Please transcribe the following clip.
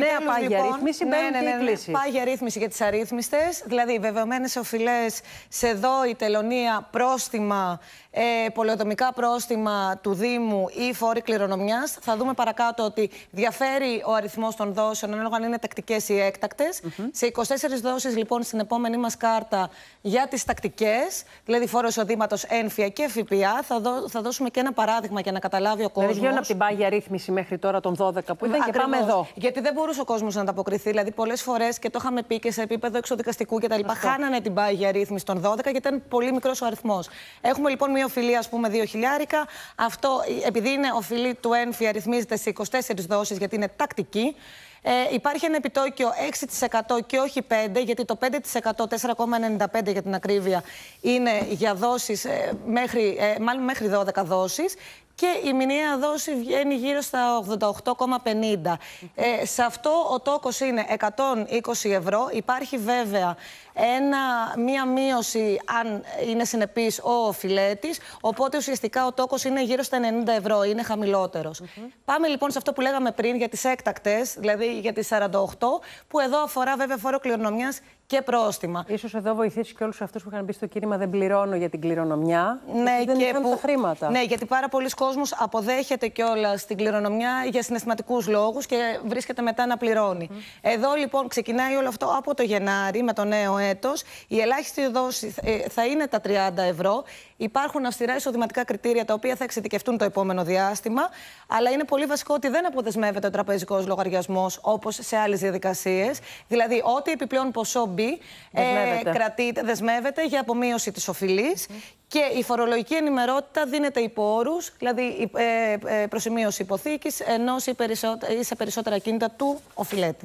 Νέα ναι, πάγια λοιπόν, ρύθμιση, ναι, ναι, ναι, ναι, ναι. Πάγια ρύθμιση για τις αρρύθμιστες, δηλαδή βεβαιωμένες οφειλές σε η τελωνία, πρόστιμα, ε, πολεοδομικά πρόστιμα του Δήμου ή φόρη κληρονομιάς. Θα δούμε παρακάτω ότι διαφέρει ο αριθμός των δόσεων ενώ αν είναι τακτικές ή έκτακτες. Mm -hmm. Σε 24 δόσεις, λοιπόν, στην επόμενή μας κάρτα για τις τακτικές, δηλαδή φόρος εισοδήματος ένφια και ΦΠΑ. Θα, δώ, θα δώσουμε και ένα παράδειγμα για να καταλάβει ο κόσμο. Δηλαδή, από την πάγια ρύθμιση μέχρι τώρα των 12 που ήταν Ακριβώς. και πάμε εδώ. Γιατί δεν μπορούσε ο κόσμος να ανταποκριθεί. Δηλαδή, πολλές φορές και το είχαμε πει και σε επίπεδο εξοδικαστικού κτλ. Χάνανε την πάγια ρύθμιση των 12 γιατί ήταν πολύ μικρός ο αριθμός. Έχουμε λοιπόν μια οφειλή, ας πούμε, 2 χιλιάρικα. Αυτό, ε, επειδή είναι οφειλή του ΕΝΦΙ, αριθμίζεται σε 24 δόσεις γιατί είναι τακτική. Ε, υπάρχει ένα επιτόκιο 6% και όχι 5%, γιατί το 5%, 4,95% για την ακρίβεια, είναι για δόσεις ε, μέχρι, ε, μάλλον μέχρι 12 δόσεις και η μηνιαία δόση βγαίνει γύρω στα 88,50. Ε, σε αυτό ο τόκος είναι 120 ευρώ. Υπάρχει βέβαια μία μείωση αν είναι συνεπής ο φιλέτης, οπότε ουσιαστικά ο τόκος είναι γύρω στα 90 ευρώ, είναι Πάμε λοιπόν σε αυτό που λέγαμε πριν για τις έκτακτες, δηλαδή για τις 48, που εδώ αφορά βέβαια φόρο κληρονομιάς και πρόστιμα. σω εδώ βοηθήσεις και όλους αυτούς που είχαν μπει στο κίνημα Δεν πληρώνω για την κληρονομιά. Ναι, δεν και που... τα χρήματα. Ναι, γιατί πάρα πολλοί κόσμοι αποδέχεται κιόλα την κληρονομιά για συναισθηματικούς λόγους και βρίσκεται μετά να πληρώνει. Εδώ λοιπόν ξεκινάει όλο αυτό από το Γενάρη με το νέο έτος. Η ελάχιστη δόση ε, θα είναι τα 30 ευρώ. Υπάρχουν αυστηρά εισοδηματικά κριτήρια τα οποία θα εξειδικευτούν το επόμενο διάστημα. Αλλά είναι πολύ βασικό ότι δεν αποδεσμεύεται ο τραπεζικός λογαριασμός όπως σε άλλες διαδικασίες. Δηλαδή, ό,τι επιπλέον ποσό εκπομπή ε, δεσμεύεται. για απομείωση της οφειλής mm-hmm. και η φορολογική ενημερότητα δίνεται υπό όρους, δηλαδή ε, ε, προσημείωση υποθήκης ενώ σε περισσότερα κίνητα του οφειλέτη.